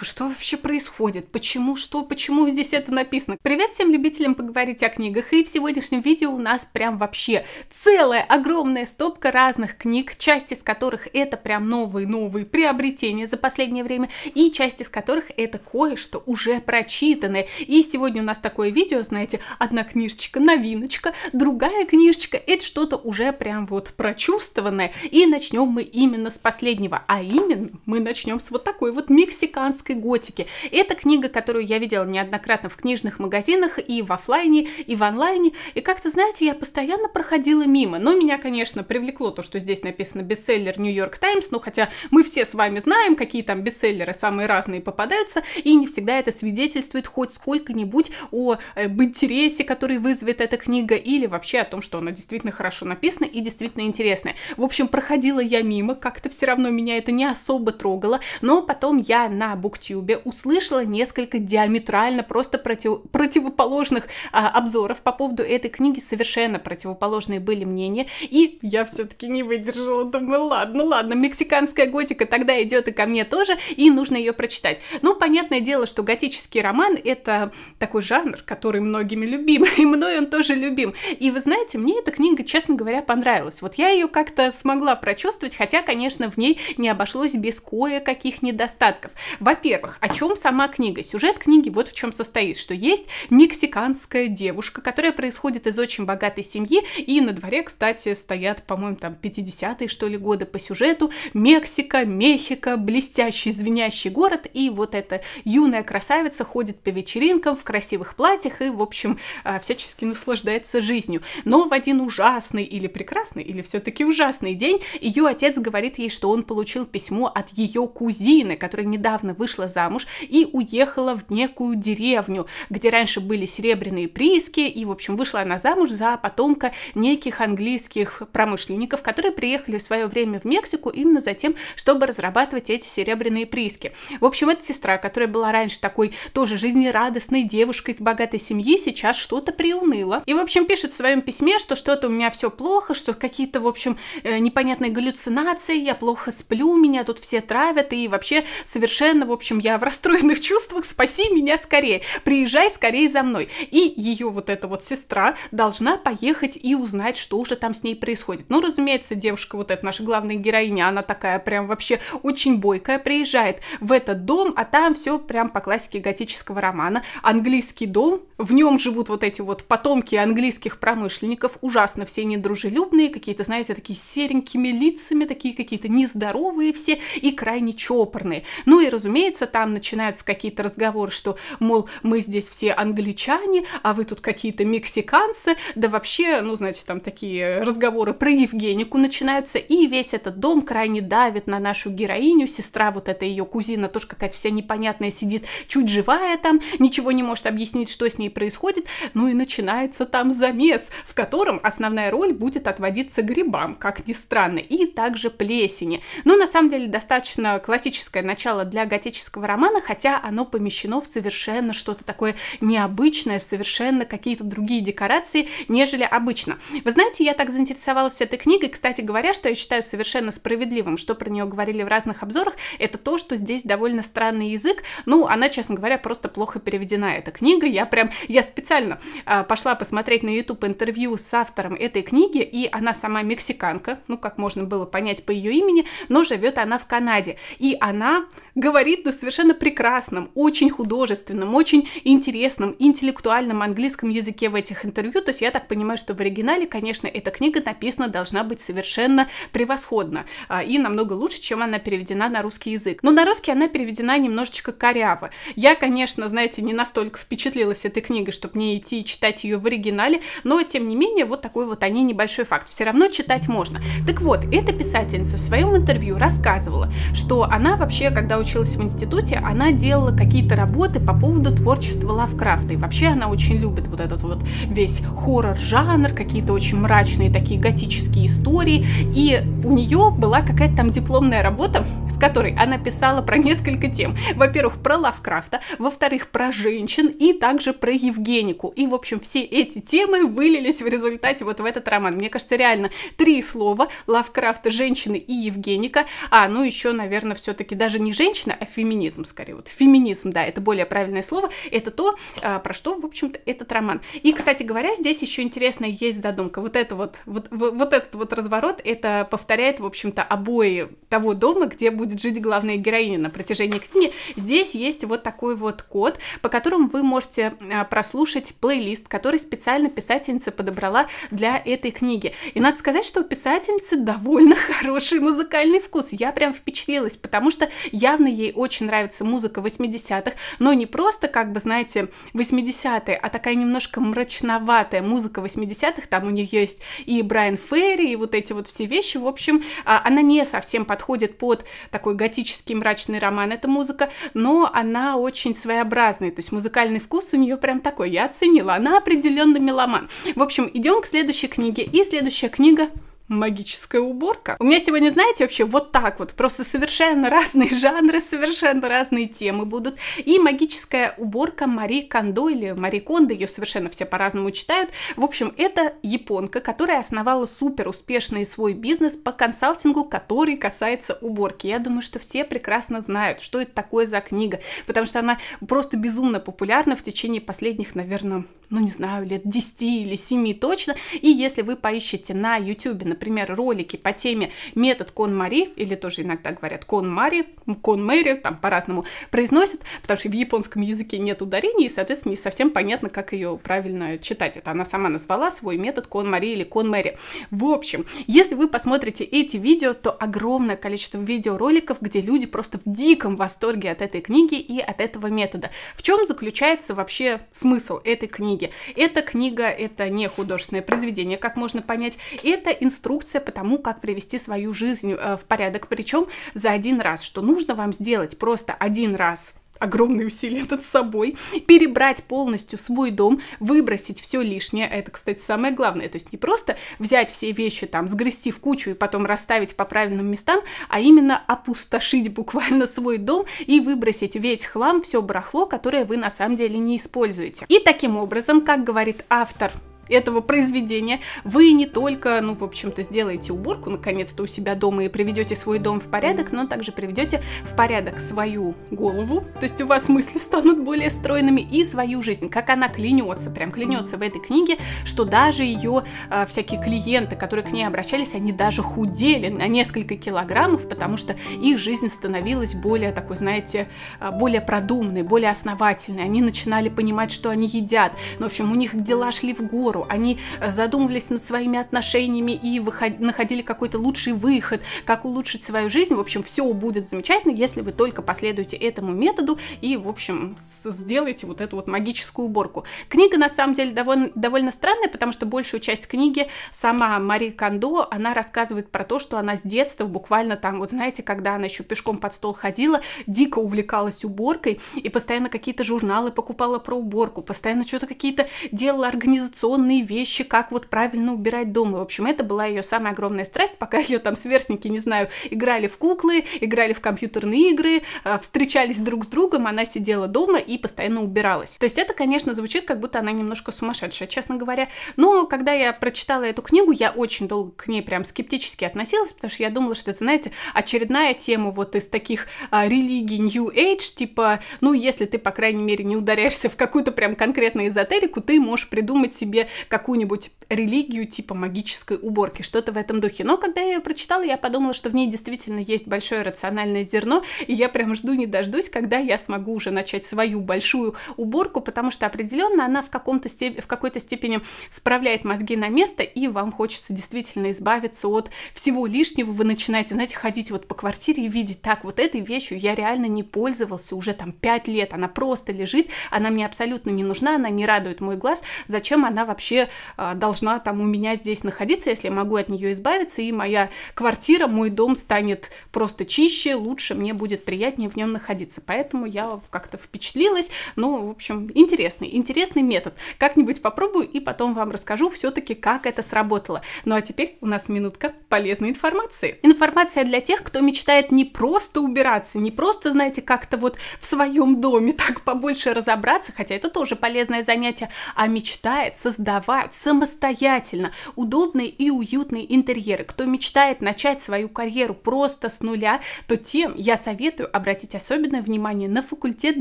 Что вообще происходит? Почему? Что? Почему здесь это написано? Привет всем любителям поговорить о книгах. И в сегодняшнем видео у нас прям вообще целая огромная стопка разных книг, часть из которых это прям новые-новые приобретения за последнее время, и часть из которых это кое-что уже прочитанное. И сегодня у нас такое видео, знаете, одна книжечка, новиночка, другая книжечка, это что-то уже прям вот прочувствованное. И начнем мы именно с последнего, а именно мы начнем с вот такой вот мексиканской американской готики. Это книга, которую я видела неоднократно в книжных магазинах и в офлайне, и в онлайне. И как-то, знаете, я постоянно проходила мимо. Но меня, конечно, привлекло то, что здесь написано бестселлер Нью-Йорк Таймс, ну хотя мы все с вами знаем, какие там бестселлеры самые разные попадаются, и не всегда это свидетельствует хоть сколько-нибудь о об э, интересе, который вызовет эта книга, или вообще о том, что она действительно хорошо написана и действительно интересная. В общем, проходила я мимо, как-то все равно меня это не особо трогало, но потом я на бук Буктюбе услышала несколько диаметрально просто против... противоположных а, обзоров по поводу этой книги. Совершенно противоположные были мнения. И я все-таки не выдержала. Думаю, ладно, ладно, мексиканская готика тогда идет и ко мне тоже, и нужно ее прочитать. Ну, понятное дело, что готический роман — это такой жанр, который многими любим, и мной он тоже любим. И вы знаете, мне эта книга, честно говоря, понравилась. Вот я ее как-то смогла прочувствовать, хотя, конечно, в ней не обошлось без кое-каких недостатков. Во-первых, во-первых, о чем сама книга? Сюжет книги вот в чем состоит, что есть мексиканская девушка, которая происходит из очень богатой семьи, и на дворе, кстати, стоят, по-моему, там 50-е, что ли, годы по сюжету, Мексика, Мехико, блестящий, звенящий город, и вот эта юная красавица ходит по вечеринкам в красивых платьях и, в общем, а, всячески наслаждается жизнью. Но в один ужасный или прекрасный, или все-таки ужасный день ее отец говорит ей, что он получил письмо от ее кузины, которая недавно вышла вышла замуж и уехала в некую деревню, где раньше были серебряные прииски, и, в общем, вышла она замуж за потомка неких английских промышленников, которые приехали в свое время в Мексику именно за тем, чтобы разрабатывать эти серебряные прииски. В общем, эта сестра, которая была раньше такой тоже жизнерадостной девушкой из богатой семьи, сейчас что-то приуныла. И, в общем, пишет в своем письме, что что-то у меня все плохо, что какие-то, в общем, э, непонятные галлюцинации, я плохо сплю, меня тут все травят, и вообще совершенно, в общем, общем, я в расстроенных чувствах, спаси меня скорее, приезжай скорее за мной. И ее вот эта вот сестра должна поехать и узнать, что уже там с ней происходит. Ну, разумеется, девушка вот эта наша главная героиня, она такая прям вообще очень бойкая, приезжает в этот дом, а там все прям по классике готического романа. Английский дом, в нем живут вот эти вот потомки английских промышленников, ужасно все недружелюбные, какие-то, знаете, такие серенькими лицами, такие какие-то нездоровые все и крайне чопорные. Ну и, разумеется, разумеется, там начинаются какие-то разговоры, что, мол, мы здесь все англичане, а вы тут какие-то мексиканцы, да вообще, ну, знаете, там такие разговоры про Евгенику начинаются, и весь этот дом крайне давит на нашу героиню, сестра, вот эта ее кузина, тоже какая-то вся непонятная сидит, чуть живая там, ничего не может объяснить, что с ней происходит, ну и начинается там замес, в котором основная роль будет отводиться грибам, как ни странно, и также плесени. Но на самом деле достаточно классическое начало для готической фантастического романа, хотя оно помещено в совершенно что-то такое необычное, совершенно какие-то другие декорации, нежели обычно. Вы знаете, я так заинтересовалась этой книгой, кстати говоря, что я считаю совершенно справедливым, что про нее говорили в разных обзорах, это то, что здесь довольно странный язык, ну, она, честно говоря, просто плохо переведена, эта книга, я прям, я специально э, пошла посмотреть на YouTube интервью с автором этой книги, и она сама мексиканка, ну, как можно было понять по ее имени, но живет она в Канаде, и она говорит на совершенно прекрасном, очень художественном, очень интересном, интеллектуальном английском языке в этих интервью. То есть я так понимаю, что в оригинале, конечно, эта книга написана должна быть совершенно превосходно а, и намного лучше, чем она переведена на русский язык. Но на русский она переведена немножечко коряво. Я, конечно, знаете, не настолько впечатлилась этой книгой, чтобы мне идти читать ее в оригинале, но тем не менее вот такой вот они небольшой факт. Все равно читать можно. Так вот, эта писательница в своем интервью рассказывала, что она вообще, когда училась в институте, институте, она делала какие-то работы по поводу творчества Лавкрафта. И вообще она очень любит вот этот вот весь хоррор-жанр, какие-то очень мрачные такие готические истории. И у нее была какая-то там дипломная работа, которой она писала про несколько тем. Во-первых, про Лавкрафта, во-вторых, про женщин и также про Евгенику. И, в общем, все эти темы вылились в результате вот в этот роман. Мне кажется, реально три слова Лавкрафта, женщины и Евгеника. А, ну еще, наверное, все-таки даже не женщина, а феминизм скорее. Вот феминизм, да, это более правильное слово. Это то, а, про что, в общем-то, этот роман. И, кстати говоря, здесь еще интересная есть задумка. Вот это вот, вот, вот этот вот разворот, это повторяет, в общем-то, обои того дома, где будет жить главная героиня на протяжении книги. Здесь есть вот такой вот код, по которому вы можете э, прослушать плейлист, который специально писательница подобрала для этой книги. И надо сказать, что у писательницы довольно хороший музыкальный вкус. Я прям впечатлилась, потому что явно ей очень нравится музыка 80-х, но не просто, как бы, знаете, 80-е, а такая немножко мрачноватая музыка 80-х. Там у нее есть и Брайан Ферри, и вот эти вот все вещи. В общем, а, она не совсем подходит под такой такой готический мрачный роман эта музыка, но она очень своеобразная, то есть музыкальный вкус у нее прям такой, я оценила, она определенно меломан. В общем, идем к следующей книге, и следующая книга магическая уборка. У меня сегодня, знаете, вообще вот так вот, просто совершенно разные жанры, совершенно разные темы будут. И магическая уборка Мари Кондо или Мари Кондо, ее совершенно все по-разному читают. В общем, это японка, которая основала супер успешный свой бизнес по консалтингу, который касается уборки. Я думаю, что все прекрасно знают, что это такое за книга, потому что она просто безумно популярна в течение последних, наверное, ну не знаю, лет 10 или 7 точно. И если вы поищете на YouTube, например, ролики по теме метод Кон-Мари, или тоже иногда говорят Кон-Мари, Кон-Мэри, там по-разному произносят, потому что в японском языке нет ударений, и, соответственно, не совсем понятно, как ее правильно читать. Это она сама назвала свой метод Кон-Мари или Кон-Мэри. В общем, если вы посмотрите эти видео, то огромное количество видеороликов, где люди просто в диком восторге от этой книги и от этого метода. В чем заключается вообще смысл этой книги? Эта книга — это не художественное произведение, как можно понять, это инструмент инструкция по тому, как привести свою жизнь э, в порядок, причем за один раз, что нужно вам сделать просто один раз огромные усилия над собой, перебрать полностью свой дом, выбросить все лишнее. Это, кстати, самое главное. То есть не просто взять все вещи там, сгрести в кучу и потом расставить по правильным местам, а именно опустошить буквально свой дом и выбросить весь хлам, все барахло, которое вы на самом деле не используете. И таким образом, как говорит автор этого произведения, вы не только, ну, в общем-то, сделаете уборку, наконец-то, у себя дома и приведете свой дом в порядок, но также приведете в порядок свою голову, то есть у вас мысли станут более стройными, и свою жизнь, как она клянется, прям клянется в этой книге, что даже ее а, всякие клиенты, которые к ней обращались, они даже худели на несколько килограммов, потому что их жизнь становилась более такой, знаете, а, более продуманной, более основательной, они начинали понимать, что они едят, ну, в общем, у них дела шли в гору, партнеру, они э, задумывались над своими отношениями и выход... находили какой-то лучший выход, как улучшить свою жизнь. В общем, все будет замечательно, если вы только последуете этому методу и, в общем, сделаете вот эту вот магическую уборку. Книга, на самом деле, довольно, довольно странная, потому что большую часть книги сама Мари Кондо, она рассказывает про то, что она с детства буквально там, вот знаете, когда она еще пешком под стол ходила, дико увлекалась уборкой и постоянно какие-то журналы покупала про уборку, постоянно что-то какие-то делала организационные огромные вещи, как вот правильно убирать дома. В общем, это была ее самая огромная страсть, пока ее там сверстники, не знаю, играли в куклы, играли в компьютерные игры, э, встречались друг с другом, она сидела дома и постоянно убиралась. То есть это, конечно, звучит, как будто она немножко сумасшедшая, честно говоря. Но когда я прочитала эту книгу, я очень долго к ней прям скептически относилась, потому что я думала, что это, знаете, очередная тема вот из таких а, религий New Age, типа, ну, если ты, по крайней мере, не ударяешься в какую-то прям конкретную эзотерику, ты можешь придумать себе какую-нибудь религию типа магической уборки, что-то в этом духе. Но когда я ее прочитала, я подумала, что в ней действительно есть большое рациональное зерно, и я прям жду не дождусь, когда я смогу уже начать свою большую уборку, потому что определенно она в, каком-то степ... в какой-то степени вправляет мозги на место, и вам хочется действительно избавиться от всего лишнего. Вы начинаете, знаете, ходить вот по квартире и видеть, так, вот этой вещью я реально не пользовался уже там 5 лет, она просто лежит, она мне абсолютно не нужна, она не радует мой глаз, зачем она вообще вообще а, должна там у меня здесь находиться, если я могу от нее избавиться, и моя квартира, мой дом станет просто чище, лучше, мне будет приятнее в нем находиться. Поэтому я как-то впечатлилась. Ну, в общем, интересный, интересный метод. Как-нибудь попробую и потом вам расскажу все-таки, как это сработало. Ну а теперь у нас минутка полезной информации. Информация для тех, кто мечтает не просто убираться, не просто, знаете, как-то вот в своем доме так побольше разобраться, хотя это тоже полезное занятие, а мечтает создать создавать самостоятельно удобные и уютные интерьеры. Кто мечтает начать свою карьеру просто с нуля, то тем я советую обратить особенное внимание на факультет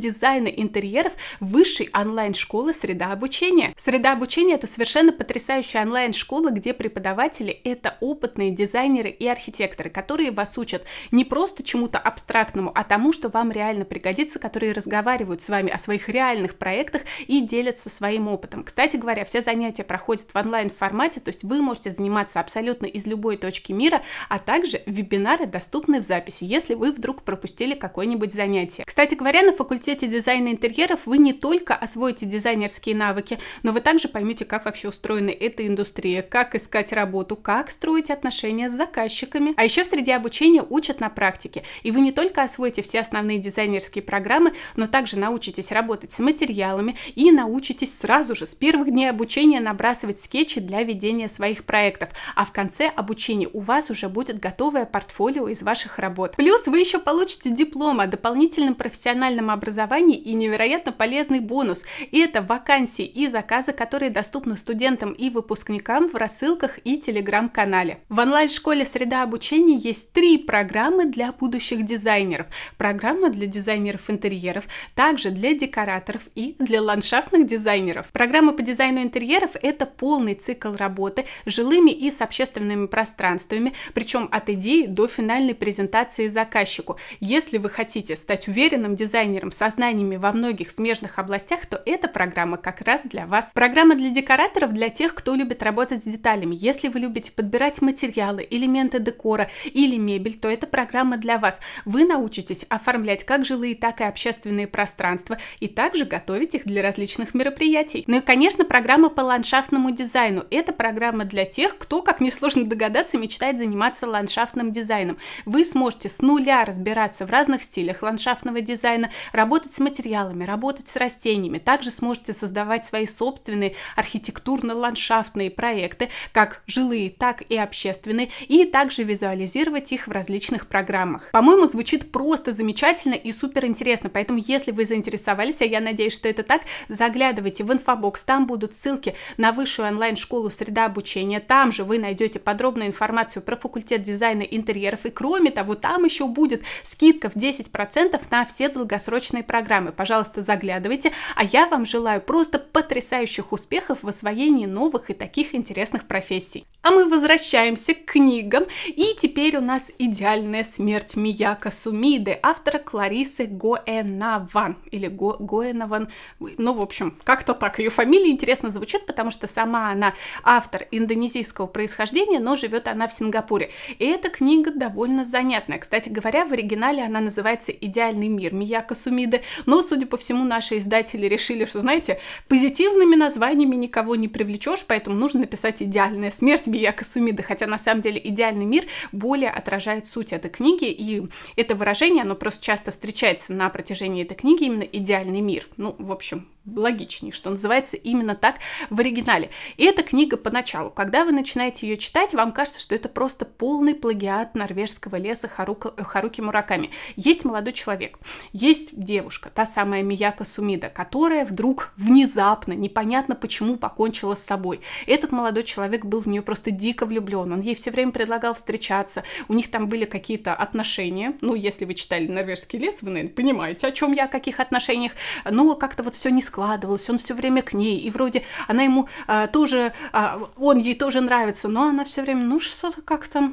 дизайна интерьеров высшей онлайн-школы «Среда обучения». «Среда обучения» — это совершенно потрясающая онлайн-школа, где преподаватели — это опытные дизайнеры и архитекторы, которые вас учат не просто чему-то абстрактному, а тому, что вам реально пригодится, которые разговаривают с вами о своих реальных проектах и делятся своим опытом. Кстати говоря, все занятия занятия проходят в онлайн-формате, то есть вы можете заниматься абсолютно из любой точки мира, а также вебинары доступны в записи, если вы вдруг пропустили какое-нибудь занятие. Кстати говоря, на факультете дизайна интерьеров вы не только освоите дизайнерские навыки, но вы также поймете, как вообще устроена эта индустрия, как искать работу, как строить отношения с заказчиками. А еще в среде обучения учат на практике, и вы не только освоите все основные дизайнерские программы, но также научитесь работать с материалами и научитесь сразу же с первых дней обучения обучение набрасывать скетчи для ведения своих проектов, а в конце обучения у вас уже будет готовое портфолио из ваших работ. Плюс вы еще получите диплом о дополнительном профессиональном образовании и невероятно полезный бонус. И это вакансии и заказы, которые доступны студентам и выпускникам в рассылках и телеграм-канале. В онлайн-школе «Среда обучения» есть три программы для будущих дизайнеров. Программа для дизайнеров интерьеров, также для декораторов и для ландшафтных дизайнеров. Программа по дизайну интерьера интерьеров – это полный цикл работы с жилыми и с общественными пространствами, причем от идеи до финальной презентации заказчику. Если вы хотите стать уверенным дизайнером со знаниями во многих смежных областях, то эта программа как раз для вас. Программа для декораторов для тех, кто любит работать с деталями. Если вы любите подбирать материалы, элементы декора или мебель, то эта программа для вас. Вы научитесь оформлять как жилые, так и общественные пространства и также готовить их для различных мероприятий. Ну и, конечно, программа по по ландшафтному дизайну. Это программа для тех, кто, как несложно догадаться, мечтает заниматься ландшафтным дизайном. Вы сможете с нуля разбираться в разных стилях ландшафтного дизайна, работать с материалами, работать с растениями. Также сможете создавать свои собственные архитектурно-ландшафтные проекты, как жилые, так и общественные, и также визуализировать их в различных программах. По-моему, звучит просто замечательно и супер интересно, поэтому если вы заинтересовались, а я надеюсь, что это так, заглядывайте в инфобокс, там будут ссылки ссылки на высшую онлайн-школу «Среда обучения». Там же вы найдете подробную информацию про факультет дизайна интерьеров. И кроме того, там еще будет скидка в 10% на все долгосрочные программы. Пожалуйста, заглядывайте. А я вам желаю просто потрясающих успехов в освоении новых и таких интересных профессий. А мы возвращаемся к книгам. И теперь у нас «Идеальная смерть Мияка Сумиды» автора Кларисы Гоэнаван. Или Го Гоэнаван. Ну, в общем, как-то так. Ее фамилия интересно звучит, сюжет, потому что сама она автор индонезийского происхождения, но живет она в Сингапуре. И эта книга довольно занятная. Кстати говоря, в оригинале она называется «Идеальный мир» Мияко Сумиды, но, судя по всему, наши издатели решили, что, знаете, позитивными названиями никого не привлечешь, поэтому нужно написать «Идеальная смерть» Мияко Сумиды, хотя на самом деле «Идеальный мир» более отражает суть этой книги, и это выражение, оно просто часто встречается на протяжении этой книги, именно «Идеальный мир». Ну, в общем, логичнее, что называется именно так в оригинале. И эта книга поначалу, когда вы начинаете ее читать, вам кажется, что это просто полный плагиат норвежского леса Харука, э, Харуки Мураками. Есть молодой человек, есть девушка, та самая Мияка Сумида, которая вдруг внезапно, непонятно почему, покончила с собой. Этот молодой человек был в нее просто дико влюблен, он ей все время предлагал встречаться, у них там были какие-то отношения, ну, если вы читали «Норвежский лес», вы, наверное, понимаете, о чем я, о каких отношениях, но как-то вот все не складывалось, он все время к ней, и вроде она ему а, тоже, а, он ей тоже нравится, но она все время, ну что-то как-то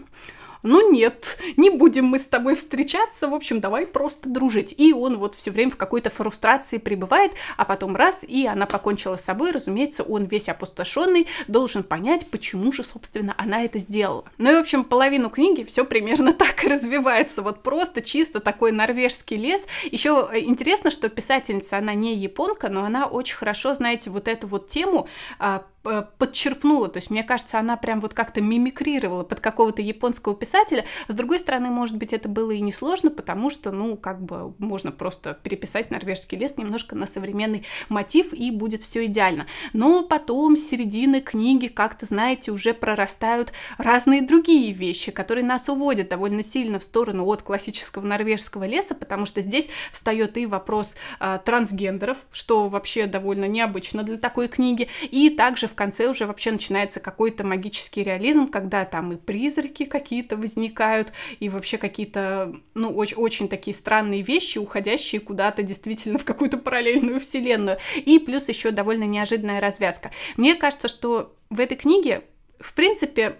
ну нет, не будем мы с тобой встречаться, в общем, давай просто дружить. И он вот все время в какой-то фрустрации пребывает, а потом раз, и она покончила с собой, разумеется, он весь опустошенный, должен понять, почему же, собственно, она это сделала. Ну и, в общем, половину книги все примерно так и развивается, вот просто чисто такой норвежский лес. Еще интересно, что писательница, она не японка, но она очень хорошо, знаете, вот эту вот тему а, Э, подчерпнула. То есть, мне кажется, она прям вот как-то мимикрировала под какого-то японского писателя. С другой стороны, может быть, это было и несложно, потому что, ну, как бы можно просто переписать «Норвежский лес» немножко на современный мотив, и будет все идеально. Но потом с середины книги, как-то, знаете, уже прорастают разные другие вещи, которые нас уводят довольно сильно в сторону от классического норвежского леса, потому что здесь встает и вопрос э, трансгендеров, что вообще довольно необычно для такой книги, и также в конце уже вообще начинается какой-то магический реализм, когда там и призраки какие-то возникают, и вообще какие-то, ну, очень, очень такие странные вещи, уходящие куда-то действительно в какую-то параллельную вселенную. И плюс еще довольно неожиданная развязка. Мне кажется, что в этой книге, в принципе,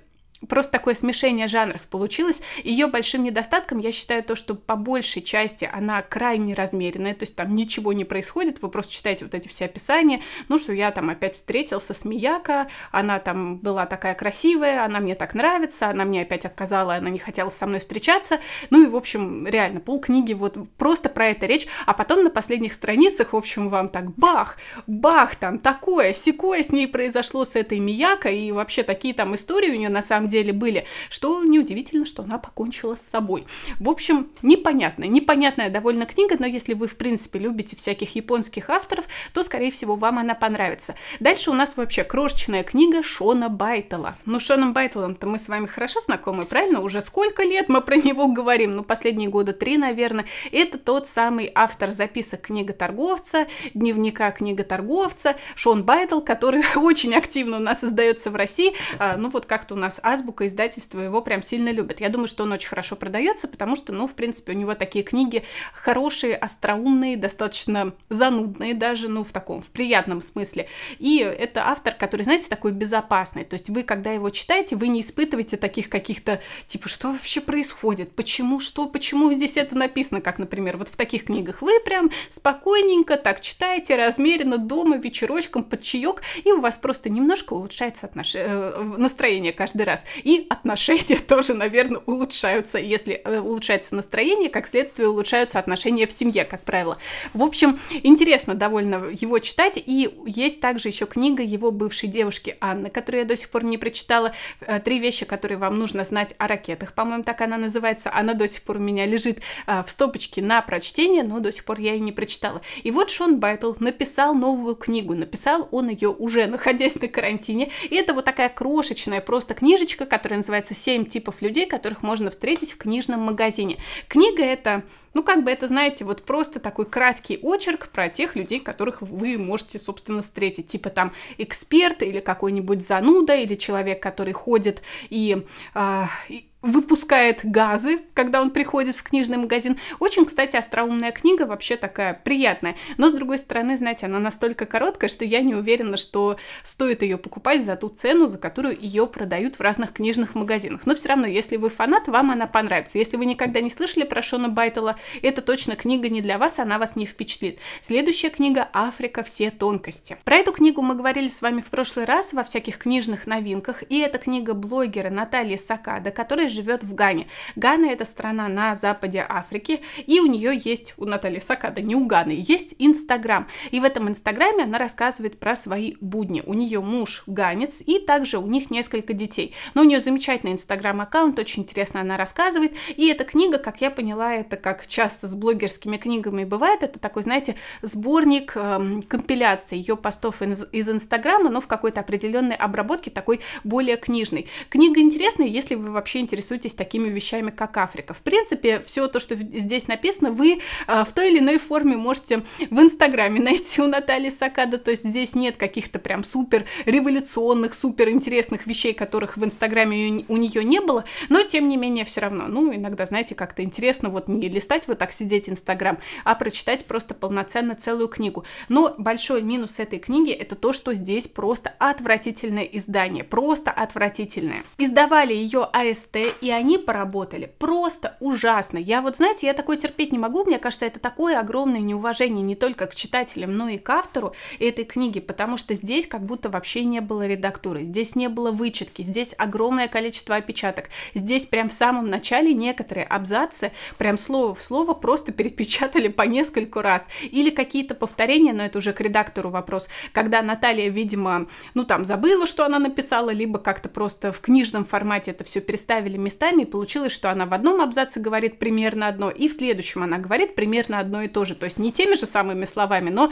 Просто такое смешение жанров получилось. Ее большим недостатком я считаю то, что по большей части она крайне размеренная, то есть там ничего не происходит, вы просто читаете вот эти все описания, ну что я там опять встретился с Мияко, она там была такая красивая, она мне так нравится, она мне опять отказала, она не хотела со мной встречаться, ну и в общем реально пол книги вот просто про это речь, а потом на последних страницах, в общем, вам так бах, бах, там такое, секое с ней произошло с этой Мияко, и вообще такие там истории у нее на самом самом деле были, что неудивительно, что она покончила с собой. В общем, непонятная, непонятная довольно книга, но если вы, в принципе, любите всяких японских авторов, то, скорее всего, вам она понравится. Дальше у нас вообще крошечная книга Шона Байтела. Ну, Шоном Байтелом-то мы с вами хорошо знакомы, правильно? Уже сколько лет мы про него говорим? Ну, последние года три, наверное. Это тот самый автор записок книга торговца, дневника книга торговца, Шон Байтл, который очень активно у нас создается в России. А, ну, вот как-то у нас азбука издательства его прям сильно любят. Я думаю, что он очень хорошо продается, потому что, ну, в принципе, у него такие книги хорошие, остроумные, достаточно занудные даже, ну, в таком, в приятном смысле. И это автор, который, знаете, такой безопасный. То есть вы, когда его читаете, вы не испытываете таких каких-то, типа, что вообще происходит, почему, что, почему здесь это написано, как, например, вот в таких книгах. Вы прям спокойненько так читаете, размеренно, дома, вечерочком, под чаек, и у вас просто немножко улучшается отнош... Э, настроение каждый раз и отношения тоже, наверное, улучшаются. Если э, улучшается настроение, как следствие улучшаются отношения в семье, как правило. В общем, интересно довольно его читать, и есть также еще книга его бывшей девушки Анны, которую я до сих пор не прочитала. Э, «Три вещи, которые вам нужно знать о ракетах», по-моему, так она называется. Она до сих пор у меня лежит э, в стопочке на прочтение, но до сих пор я ее не прочитала. И вот Шон Байтл написал новую книгу, написал он ее уже находясь на карантине, и это вот такая крошечная просто книжечка, книжечка, которая называется «Семь типов людей, которых можно встретить в книжном магазине». Книга это, ну как бы это, знаете, вот просто такой краткий очерк про тех людей, которых вы можете, собственно, встретить. Типа там эксперт или какой-нибудь зануда, или человек, который ходит и... Э, и выпускает газы, когда он приходит в книжный магазин. Очень, кстати, остроумная книга, вообще такая приятная. Но, с другой стороны, знаете, она настолько короткая, что я не уверена, что стоит ее покупать за ту цену, за которую ее продают в разных книжных магазинах. Но все равно, если вы фанат, вам она понравится. Если вы никогда не слышали про Шона Байтела, это точно книга не для вас, она вас не впечатлит. Следующая книга «Африка. Все тонкости». Про эту книгу мы говорили с вами в прошлый раз во всяких книжных новинках, и это книга блогера Натальи Сакада, которая живет в Гане. Гана это страна на западе Африки, и у нее есть, у Натальи Сакада, не у Ганы, есть Инстаграм. И в этом Инстаграме она рассказывает про свои будни. У нее муж ганец, и также у них несколько детей. Но у нее замечательный Инстаграм-аккаунт, очень интересно она рассказывает. И эта книга, как я поняла, это как часто с блогерскими книгами бывает, это такой, знаете, сборник эм, компиляции ее постов из, из Инстаграма, но в какой-то определенной обработке, такой более книжный. Книга интересная, если вы вообще интересуетесь интересуетесь такими вещами, как Африка. В принципе, все то, что здесь написано, вы э, в той или иной форме можете в Инстаграме найти у Натальи Сакада, то есть здесь нет каких-то прям супер революционных, супер интересных вещей, которых в Инстаграме у нее не было, но тем не менее все равно, ну, иногда, знаете, как-то интересно вот не листать вот так сидеть Инстаграм, а прочитать просто полноценно целую книгу. Но большой минус этой книги это то, что здесь просто отвратительное издание, просто отвратительное. Издавали ее АСТ, работали, и они поработали. Просто ужасно. Я вот, знаете, я такое терпеть не могу. Мне кажется, это такое огромное неуважение не только к читателям, но и к автору этой книги, потому что здесь как будто вообще не было редактуры, здесь не было вычетки, здесь огромное количество опечаток. Здесь прям в самом начале некоторые абзацы прям слово в слово просто перепечатали по нескольку раз. Или какие-то повторения, но это уже к редактору вопрос, когда Наталья, видимо, ну там забыла, что она написала, либо как-то просто в книжном формате это все переставили поменяли местами, и получилось, что она в одном абзаце говорит примерно одно, и в следующем она говорит примерно одно и то же. То есть не теми же самыми словами, но,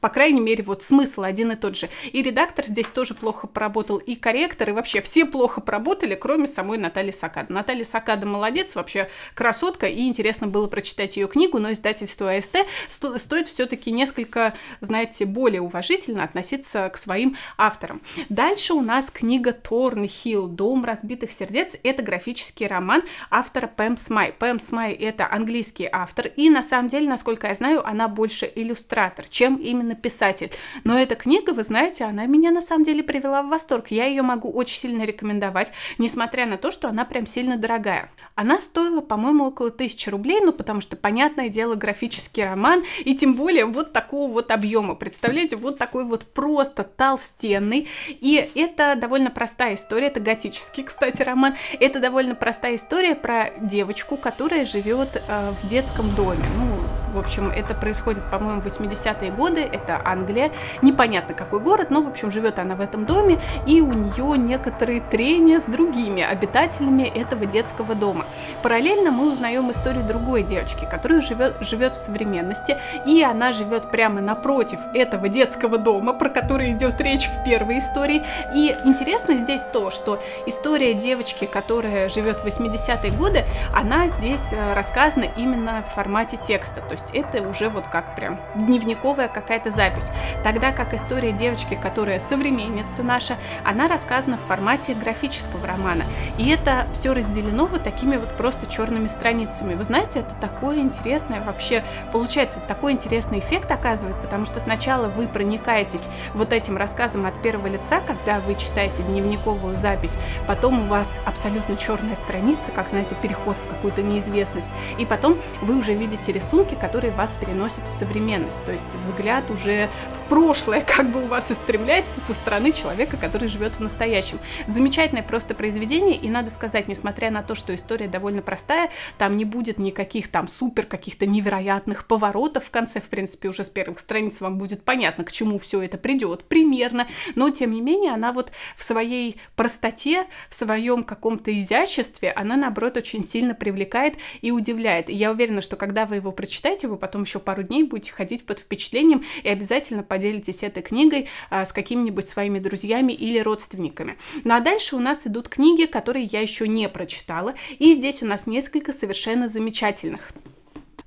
по крайней мере, вот смысл один и тот же. И редактор здесь тоже плохо поработал, и корректор, и вообще все плохо поработали, кроме самой Натальи Сакада. Наталья Сакада молодец, вообще красотка, и интересно было прочитать ее книгу, но издательство АСТ сто стоит все-таки несколько, знаете, более уважительно относиться к своим авторам. Дальше у нас книга Торн Хилл «Дом разбитых сердец». Это графиня биографический роман автора Пэм Смай. Пэм Смай — это английский автор, и на самом деле, насколько я знаю, она больше иллюстратор, чем именно писатель. Но эта книга, вы знаете, она меня на самом деле привела в восторг. Я ее могу очень сильно рекомендовать, несмотря на то, что она прям сильно дорогая. Она стоила, по-моему, около тысячи рублей, ну, потому что, понятное дело, графический роман, и тем более вот такого вот объема. Представляете, вот такой вот просто толстенный. И это довольно простая история, это готический, кстати, роман. Это довольно простая история про девочку, которая живет э, в детском доме. Ну, в общем, это происходит, по-моему, в 80-е годы. Это Англия. Непонятно, какой город, но, в общем, живет она в этом доме, и у нее некоторые трения с другими обитателями этого детского дома. Параллельно мы узнаем историю другой девочки, которая живет, живет в современности, и она живет прямо напротив этого детского дома, про который идет речь в первой истории. И интересно здесь то, что история девочки, которая живет в 80-е годы, она здесь э, рассказана именно в формате текста. То есть это уже вот как прям дневниковая какая-то запись. Тогда как история девочки, которая современница наша, она рассказана в формате графического романа. И это все разделено вот такими вот просто черными страницами. Вы знаете, это такое интересное вообще получается, такой интересный эффект оказывает, потому что сначала вы проникаетесь вот этим рассказом от первого лица, когда вы читаете дневниковую запись, потом у вас абсолютно черная страница, как, знаете, переход в какую-то неизвестность, и потом вы уже видите рисунки, которые вас переносит в современность. То есть взгляд уже в прошлое как бы у вас и стремляется со стороны человека, который живет в настоящем. Замечательное просто произведение, и надо сказать, несмотря на то, что история довольно простая, там не будет никаких там супер каких-то невероятных поворотов в конце, в принципе, уже с первых страниц вам будет понятно, к чему все это придет примерно, но тем не менее она вот в своей простоте, в своем каком-то изяществе, она наоборот очень сильно привлекает и удивляет. И я уверена, что когда вы его прочитаете, прочитаете, вы потом еще пару дней будете ходить под впечатлением и обязательно поделитесь этой книгой а, с какими-нибудь своими друзьями или родственниками. Ну а дальше у нас идут книги, которые я еще не прочитала, и здесь у нас несколько совершенно замечательных.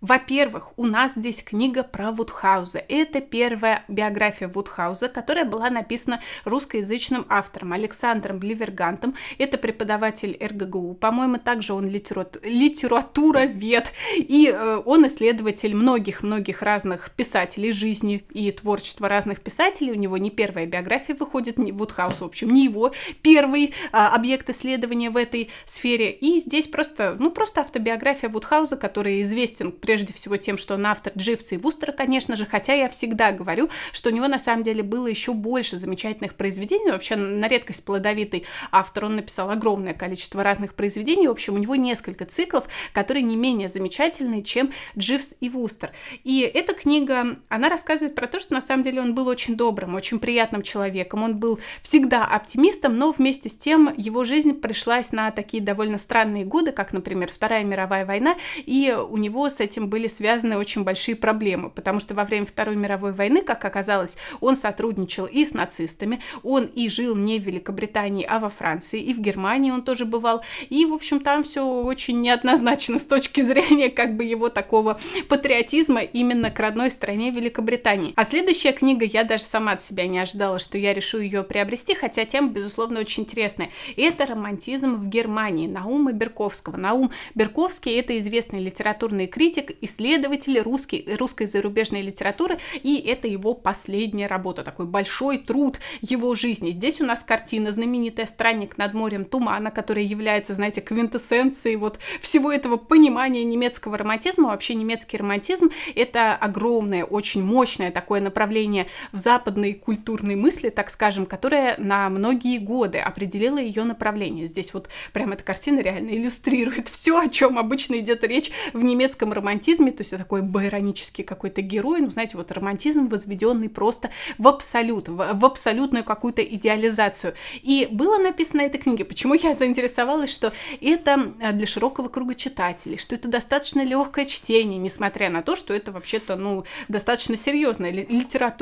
Во-первых, у нас здесь книга про Вудхауза. Это первая биография Вудхауза, которая была написана русскоязычным автором Александром Ливергантом. Это преподаватель РГГУ, по-моему, также он литерат... литературовед, и э, он исследователь многих-многих разных писателей жизни и творчества разных писателей. У него не первая биография выходит, не Вудхаус, в общем, не его первый а, объект исследования в этой сфере. И здесь просто, ну, просто автобиография Вудхауза, который известен, к прежде всего тем, что он автор Дживса и Вустера, конечно же, хотя я всегда говорю, что у него на самом деле было еще больше замечательных произведений, вообще на редкость плодовитый автор, он написал огромное количество разных произведений, в общем, у него несколько циклов, которые не менее замечательные, чем Дживс и Вустер. И эта книга, она рассказывает про то, что на самом деле он был очень добрым, очень приятным человеком, он был всегда оптимистом, но вместе с тем его жизнь пришлась на такие довольно странные годы, как, например, Вторая мировая война, и у него с этим этим были связаны очень большие проблемы, потому что во время Второй мировой войны, как оказалось, он сотрудничал и с нацистами, он и жил не в Великобритании, а во Франции, и в Германии он тоже бывал, и, в общем, там все очень неоднозначно с точки зрения как бы его такого патриотизма именно к родной стране Великобритании. А следующая книга, я даже сама от себя не ожидала, что я решу ее приобрести, хотя тема, безусловно, очень интересная. это «Романтизм в Германии» Наума Берковского. Наум Берковский – это известный литературный критик, Ник, исследователь русской, русской зарубежной литературы, и это его последняя работа, такой большой труд его жизни. Здесь у нас картина знаменитая «Странник над морем тумана», которая является, знаете, квинтэссенцией вот всего этого понимания немецкого романтизма. Вообще немецкий романтизм — это огромное, очень мощное такое направление в западной культурной мысли, так скажем, которое на многие годы определило ее направление. Здесь вот прям эта картина реально иллюстрирует все, о чем обычно идет речь в немецком романтизме романтизме, то есть такой байронический какой-то герой, ну, знаете, вот романтизм, возведенный просто в абсолют, в, в абсолютную какую-то идеализацию. И было написано этой книге, почему я заинтересовалась, что это э, для широкого круга читателей, что это достаточно легкое чтение, несмотря на то, что это вообще-то, ну, достаточно серьезное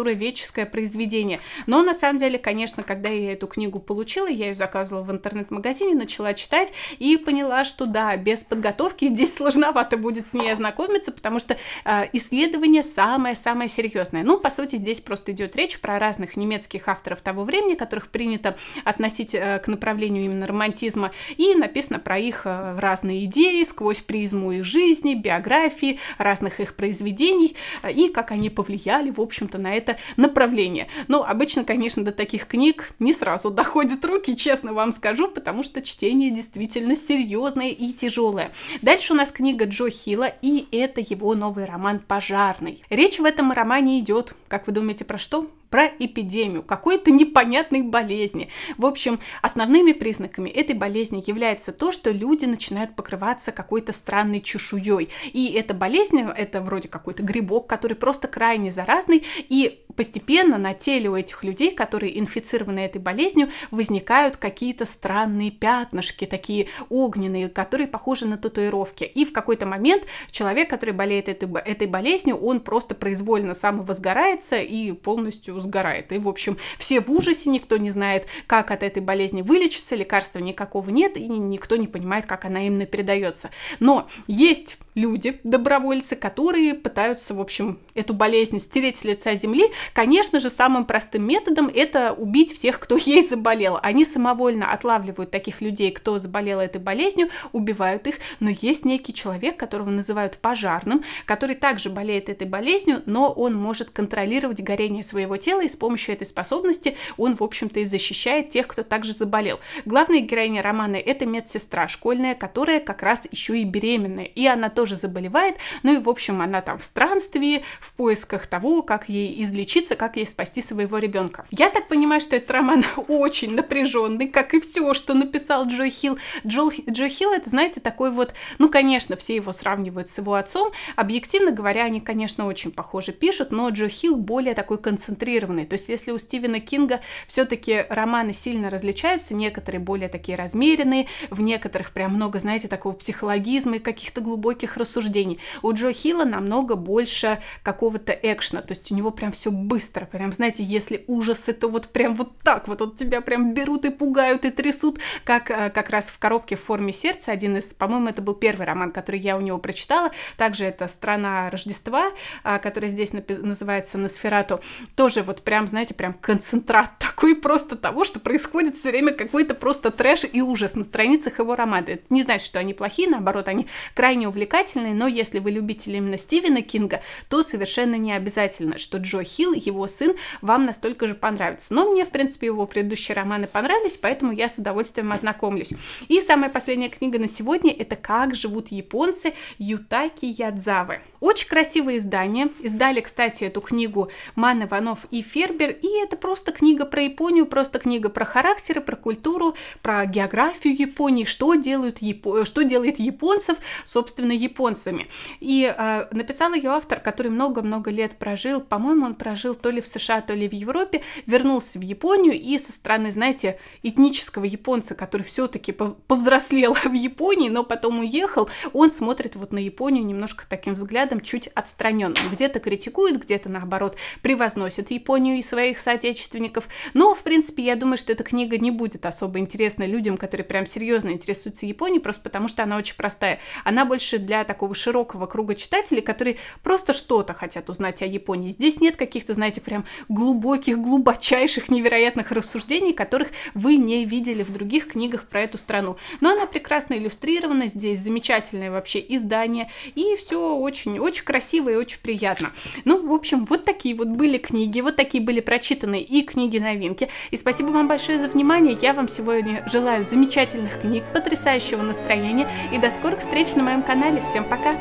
веческое произведение. Но на самом деле, конечно, когда я эту книгу получила, я ее заказывала в интернет-магазине, начала читать и поняла, что да, без подготовки здесь сложновато будет с ней ознакомиться, ознакомиться, потому что э, исследование самое-самое серьезное. Ну, по сути, здесь просто идет речь про разных немецких авторов того времени, которых принято относить э, к направлению именно романтизма, и написано про их э, разные идеи сквозь призму их жизни, биографии, разных их произведений, э, и как они повлияли, в общем-то, на это направление. Но обычно, конечно, до таких книг не сразу доходят руки, честно вам скажу, потому что чтение действительно серьезное и тяжелое. Дальше у нас книга Джо Хилла и это его новый роман «Пожарный». Речь в этом романе идет, как вы думаете, про что? про эпидемию какой-то непонятной болезни. В общем, основными признаками этой болезни является то, что люди начинают покрываться какой-то странной чешуей. И эта болезнь, это вроде какой-то грибок, который просто крайне заразный, и постепенно на теле у этих людей, которые инфицированы этой болезнью, возникают какие-то странные пятнышки, такие огненные, которые похожи на татуировки. И в какой-то момент человек, который болеет этой, болезнью, он просто произвольно самовозгорается и полностью сгорает. И, в общем, все в ужасе, никто не знает, как от этой болезни вылечиться, лекарства никакого нет, и никто не понимает, как она именно передается. Но есть люди, добровольцы, которые пытаются, в общем, эту болезнь стереть с лица земли. Конечно же, самым простым методом это убить всех, кто ей заболел. Они самовольно отлавливают таких людей, кто заболел этой болезнью, убивают их, но есть некий человек, которого называют пожарным, который также болеет этой болезнью, но он может контролировать горение своего тела, и с помощью этой способности он, в общем-то, и защищает тех, кто также заболел. Главная героиня романа — это медсестра школьная, которая как раз еще и беременная, и она тоже тоже заболевает. Ну и, в общем, она там в странстве, в поисках того, как ей излечиться, как ей спасти своего ребенка. Я так понимаю, что этот роман очень напряженный, как и все, что написал Джо Хилл. Джо, Джо Хилл это, знаете, такой вот, ну, конечно, все его сравнивают с его отцом. Объективно говоря, они, конечно, очень похоже пишут, но Джо Хилл более такой концентрированный. То есть, если у Стивена Кинга все-таки романы сильно различаются, некоторые более такие размеренные, в некоторых прям много, знаете, такого психологизма и каких-то глубоких рассуждений. У Джо Хилла намного больше какого-то экшна, то есть у него прям все быстро, прям, знаете, если ужас, это вот прям вот так вот, вот тебя прям берут и пугают и трясут, как э, как раз в коробке в форме сердца, один из, по-моему, это был первый роман, который я у него прочитала, также это «Страна Рождества», э, которая здесь называется «Носферату», тоже вот прям, знаете, прям концентрат такой просто того, что происходит все время какой-то просто трэш и ужас на страницах его романа. Это не значит, что они плохие, наоборот, они крайне увлекательные, но если вы любители именно Стивена Кинга, то совершенно не обязательно, что Джо Хилл, его сын, вам настолько же понравится. Но мне, в принципе, его предыдущие романы понравились, поэтому я с удовольствием ознакомлюсь. И самая последняя книга на сегодня – это «Как живут японцы» Ютаки Ядзавы. Очень красивое издание. Издали, кстати, эту книгу Ман Иванов и Фербер, и это просто книга про Японию просто книга про характеры, про культуру, про географию Японии, что, делают Яп... Э, что делает японцев, собственно, японцами. И э, написал ее автор, который много-много лет прожил, по-моему, он прожил то ли в США, то ли в Европе, вернулся в Японию и со стороны, знаете, этнического японца, который все-таки повзрослел в Японии, но потом уехал, он смотрит вот на Японию немножко таким взглядом, чуть отстраненным. Где-то критикует, где-то наоборот превозносит Японию и своих соотечественников, но, в принципе, я думаю, что эта книга не будет особо интересна людям, которые прям серьезно интересуются Японией, просто потому что она очень простая. Она больше для такого широкого круга читателей, которые просто что-то хотят узнать о Японии. Здесь нет каких-то, знаете, прям глубоких, глубочайших, невероятных рассуждений, которых вы не видели в других книгах про эту страну. Но она прекрасно иллюстрирована, здесь замечательное вообще издание, и все очень-очень красиво и очень приятно. Ну, в общем, вот такие вот были книги, вот такие были прочитаны и книги новинки новинки. И спасибо вам большое за внимание. Я вам сегодня желаю замечательных книг, потрясающего настроения и до скорых встреч на моем канале. Всем пока!